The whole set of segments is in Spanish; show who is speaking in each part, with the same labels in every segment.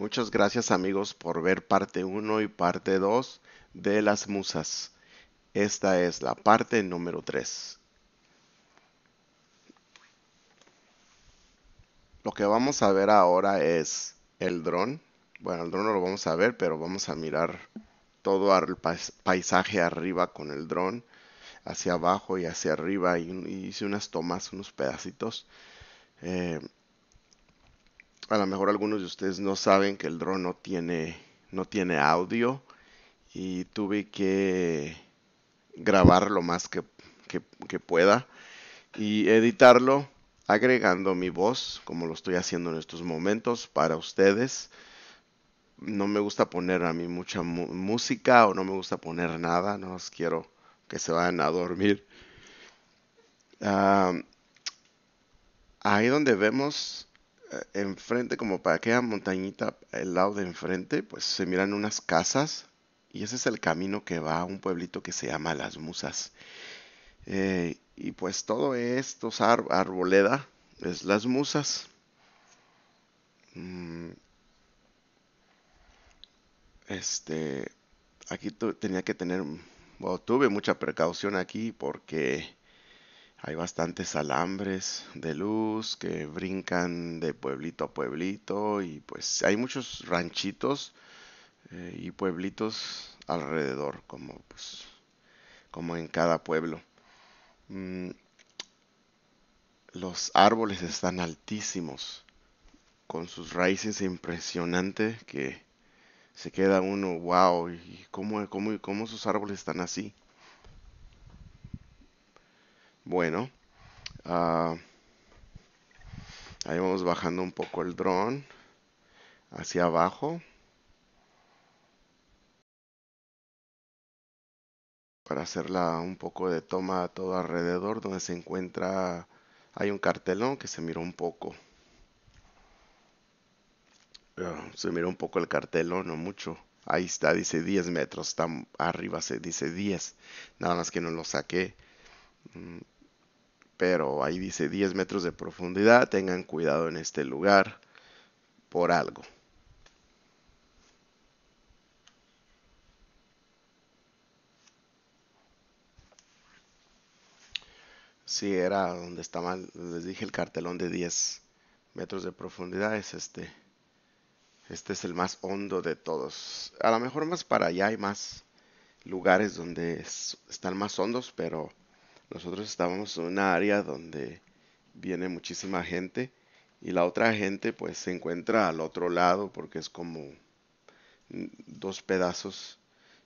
Speaker 1: Muchas gracias amigos por ver parte 1 y parte 2 de las musas. Esta es la parte número 3. Lo que vamos a ver ahora es el dron. Bueno, el dron no lo vamos a ver, pero vamos a mirar todo el paisaje arriba con el dron, hacia abajo y hacia arriba. Y hice unas tomas, unos pedacitos. Eh, a lo mejor algunos de ustedes no saben que el dron no tiene, no tiene audio y tuve que grabar lo más que, pueda y editarlo agregando mi voz como lo estoy haciendo en estos momentos para ustedes no me gusta poner a mí mucha música o no me gusta poner nada, no os quiero que se vayan a dormir. Ah, ahí donde vemos eh, enfrente, como para aquella montañita, el lado de enfrente, pues se miran unas casas y ese es el camino que va a un pueblito que se llama Las Musas. Eh, y pues todo esto, es arboleda, es Las Musas. Mm, este, aquí tenía que tener, tuve mucha precaución aquí porque hay bastantes alambres de luz que brincan de pueblito a pueblito y pues hay muchos ranchitos eh, y pueblitos alrededor, como pues como en cada pueblo. Mm, los árboles están altísimos, con sus raíces impresionantes que se queda uno, wow, ¿y cómo, cómo, cómo sus árboles están así? Bueno, ah, ahí vamos bajando un poco el dron hacia abajo. para hacerla un poco de toma a todo alrededor donde se encuentra hay un cartelón que se miró un poco ah, se miró un poco el cartelón no mucho ahí está dice 10 metros está arriba se dice 10 nada más que no lo saqué mm, pero ahí dice 10 metros de profundidad, tengan cuidado en este lugar por algo. Sí, era donde está mal, les dije el cartelón de 10 metros de profundidad, es este. Este es el más hondo de todos. A lo mejor más para allá hay más lugares donde están más hondos, pero nosotros estábamos en un área donde viene muchísima gente y la otra gente pues se encuentra al otro lado porque es como dos pedazos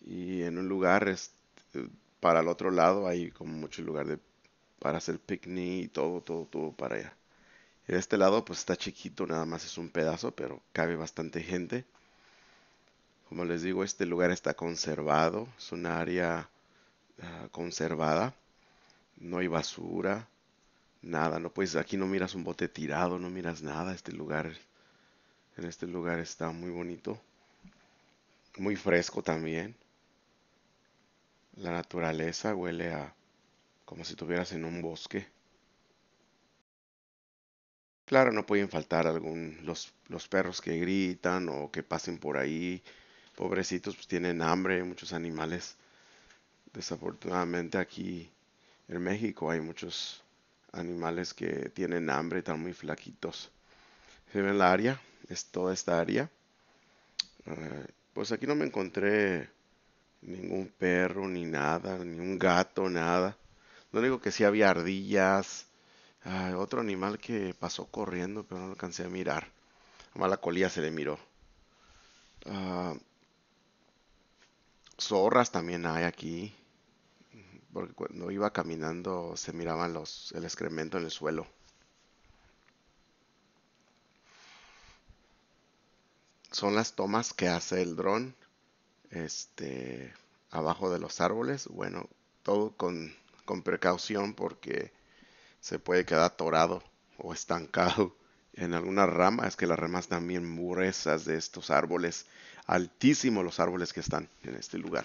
Speaker 1: y en un lugar es, este, para el otro lado hay como mucho lugar para hacer picnic y todo, todo, todo para allá. este lado pues está chiquito, nada más es un pedazo, pero cabe bastante gente. Como les digo, este lugar está conservado, es un área ah, conservada no hay basura, nada, no puedes, aquí no miras un bote tirado, no miras nada, este lugar, en este lugar está muy bonito, muy fresco también, la naturaleza huele a como si estuvieras en un bosque. Claro, no pueden faltar algún los, los perros que gritan o que pasen por ahí. Pobrecitos, pues tienen hambre, muchos animales. Desafortunadamente aquí en México hay muchos animales que tienen hambre y están muy flaquitos. ¿Se ven la área? Es toda esta área. Eh, pues aquí no me encontré ningún perro, ni nada, ni un gato, nada. Lo único que sí había ardillas, otro animal que pasó corriendo, pero no lo alcancé a mirar. A la colía se le miró. Ah, zorras también hay aquí porque cuando iba caminando se miraban los, el excremento en el suelo. Son las tomas que hace el dron este, abajo de los árboles. Bueno, todo con, con precaución porque se puede quedar atorado o estancado en alguna rama. Es que las ramas también muresas de estos árboles. Altísimos los árboles que están en este lugar.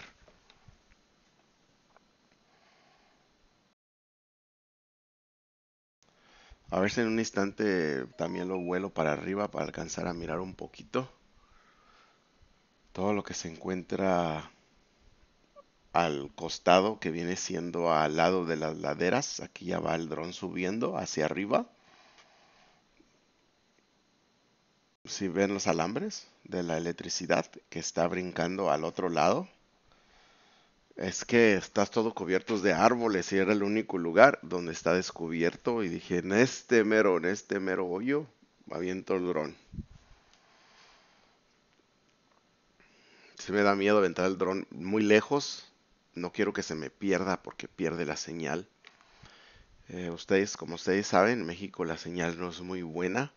Speaker 1: A ver si en un instante también lo vuelo para arriba para alcanzar a mirar un poquito todo lo que se encuentra al costado que viene siendo al lado de las laderas. Aquí ya va el dron subiendo hacia arriba. Si ven los alambres de la electricidad que está brincando al otro lado es que estás todo cubierto de árboles y era el único lugar donde está descubierto y dije, en este mero, en este mero hoyo, aviento el dron. Se me da miedo aventar el dron muy lejos, no quiero que se me pierda porque pierde la señal. Eh, ustedes, como ustedes saben, en México la señal no es muy buena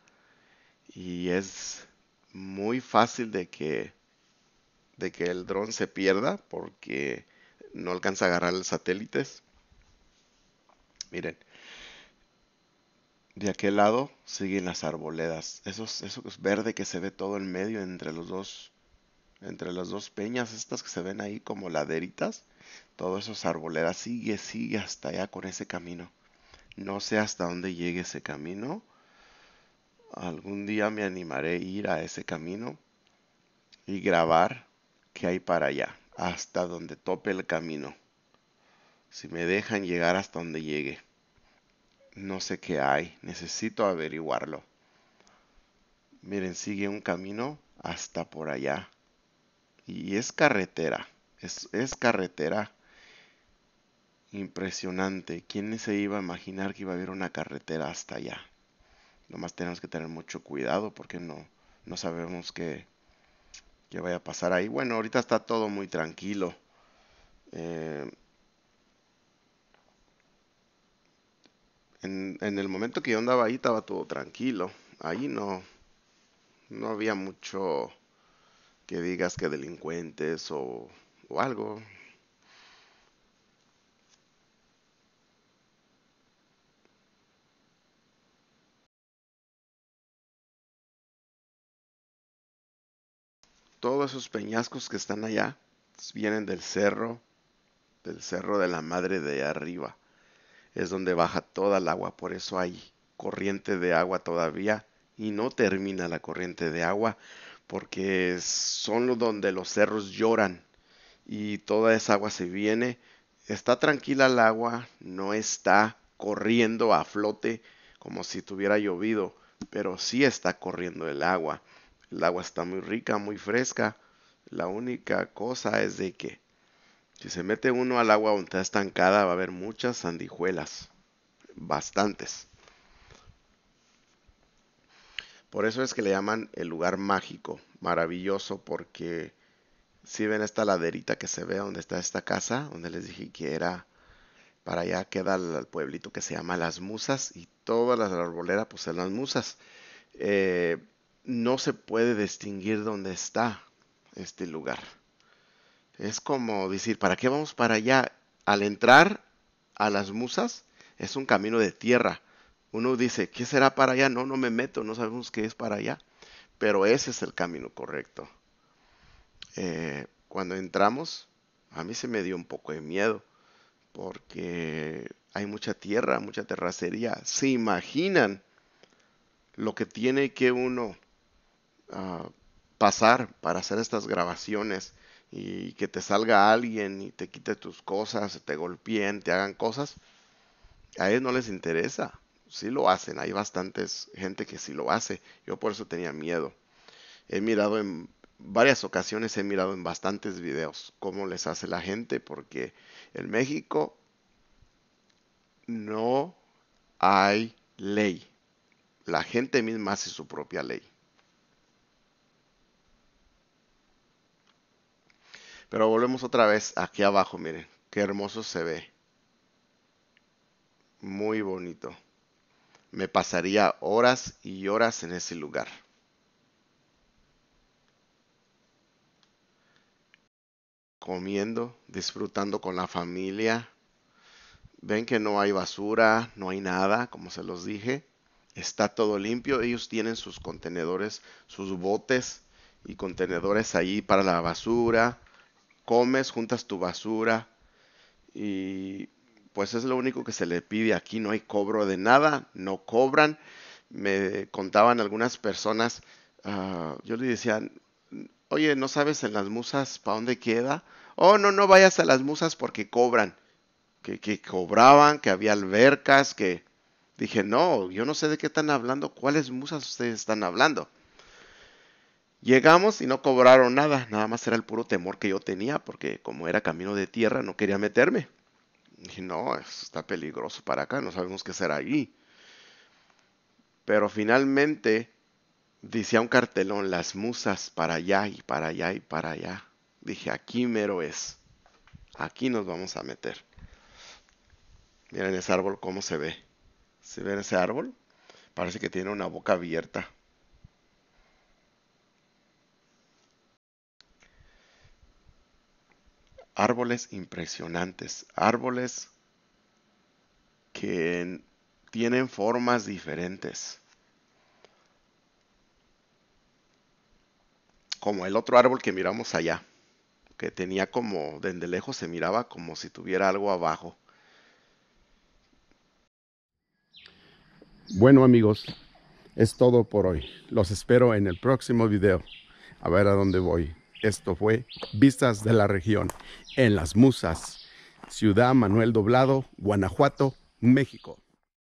Speaker 1: y es muy fácil de que, de que el dron se pierda porque no alcanza a agarrar los satélites. Miren, de aquel lado siguen las arboledas. Eso es, eso es verde que se ve todo en medio entre los dos, entre las dos peñas, estas que se ven ahí como laderitas. Todo eso arboledas, Sigue, sigue hasta allá con ese camino. No sé hasta dónde llegue ese camino. Algún día me animaré a ir a ese camino y grabar qué hay para allá hasta donde tope el camino. Si me dejan llegar hasta donde llegue. No sé qué hay, necesito averiguarlo. Miren, sigue un camino hasta por allá. Y es carretera, es, carretera impresionante. ¿Quién se iba a imaginar que iba a haber una carretera hasta allá? Nomás tenemos que tener mucho cuidado porque no, no sabemos qué, que vaya a pasar ahí. Bueno, ahorita está todo muy tranquilo. Eh, en, en, el momento que yo andaba ahí estaba todo tranquilo. Ahí no, no había mucho que digas que delincuentes o, o algo. todos esos peñascos que están allá vienen del cerro, del cerro de la madre de arriba. Es donde baja toda el agua, por eso hay corriente de agua todavía y no termina la corriente de agua porque son donde los cerros lloran y toda esa agua se viene. Está tranquila el agua, no está corriendo a flote como si tuviera llovido, pero sí está corriendo el agua. El agua está muy rica, muy fresca. La única cosa es de que si se mete uno al agua donde está estancada va a haber muchas sandijuelas. Bastantes. Por eso es que le llaman el lugar mágico, maravilloso, porque si ven esta laderita que se ve donde está esta casa, donde les dije que era para allá queda el pueblito que se llama Las Musas y todas las arboleras pues son las musas. Eh, no se puede distinguir dónde está este lugar. Es como decir, ¿para qué vamos para allá? Al entrar a las musas es un camino de tierra. Uno dice, ¿qué será para allá? No, no me meto, no sabemos qué es para allá. Pero ese es el camino correcto. Eh, cuando entramos, a mí se me dio un poco de miedo, porque hay mucha tierra, mucha terracería. ¿Se imaginan lo que tiene que uno pasar para hacer estas grabaciones y que te salga alguien y te quite tus cosas, te golpeen, te hagan cosas, a ellos no les interesa. si lo hacen, hay bastantes gente que sí lo hace. Yo por eso tenía miedo. He mirado en varias ocasiones, he mirado en bastantes videos cómo les hace la gente, porque en México no hay ley. La gente misma hace su propia ley. Pero volvemos otra vez aquí abajo, miren, qué hermoso se ve. Muy bonito. Me pasaría horas y horas en ese lugar. Comiendo, disfrutando con la familia. Ven que no hay basura, no hay nada, como se los dije. Está todo limpio. Ellos tienen sus contenedores, sus botes y contenedores ahí para la basura comes, juntas tu basura y pues es lo único que se le pide aquí, no hay cobro de nada, no cobran. Me contaban algunas personas, ah, yo le decía, oye, ¿no sabes en las musas para dónde queda? Oh, no, no vayas a las musas porque cobran, que, que cobraban, que había albercas, que... Dije, no, yo no sé de qué están hablando, cuáles musas ustedes están hablando. Llegamos y no cobraron nada, nada más era el puro temor que yo tenía, porque como era camino de tierra no quería meterme. Dije, no, está peligroso para acá, no sabemos qué hacer allí. Pero finalmente decía un cartelón, las musas para allá y para allá y para allá. Dije, aquí mero es, aquí nos vamos a meter. Miren ese árbol cómo se ve. ¿Se ve ese árbol? Parece que tiene una boca abierta. árboles impresionantes, árboles que tienen formas diferentes. Como el otro árbol que miramos allá, que tenía como, desde lejos se miraba como si tuviera algo abajo. Bueno amigos, es todo por hoy. Los espero en el próximo video. A ver a dónde voy. Esto fue Vistas de la Región en Las Musas, Ciudad Manuel Doblado, Guanajuato, México.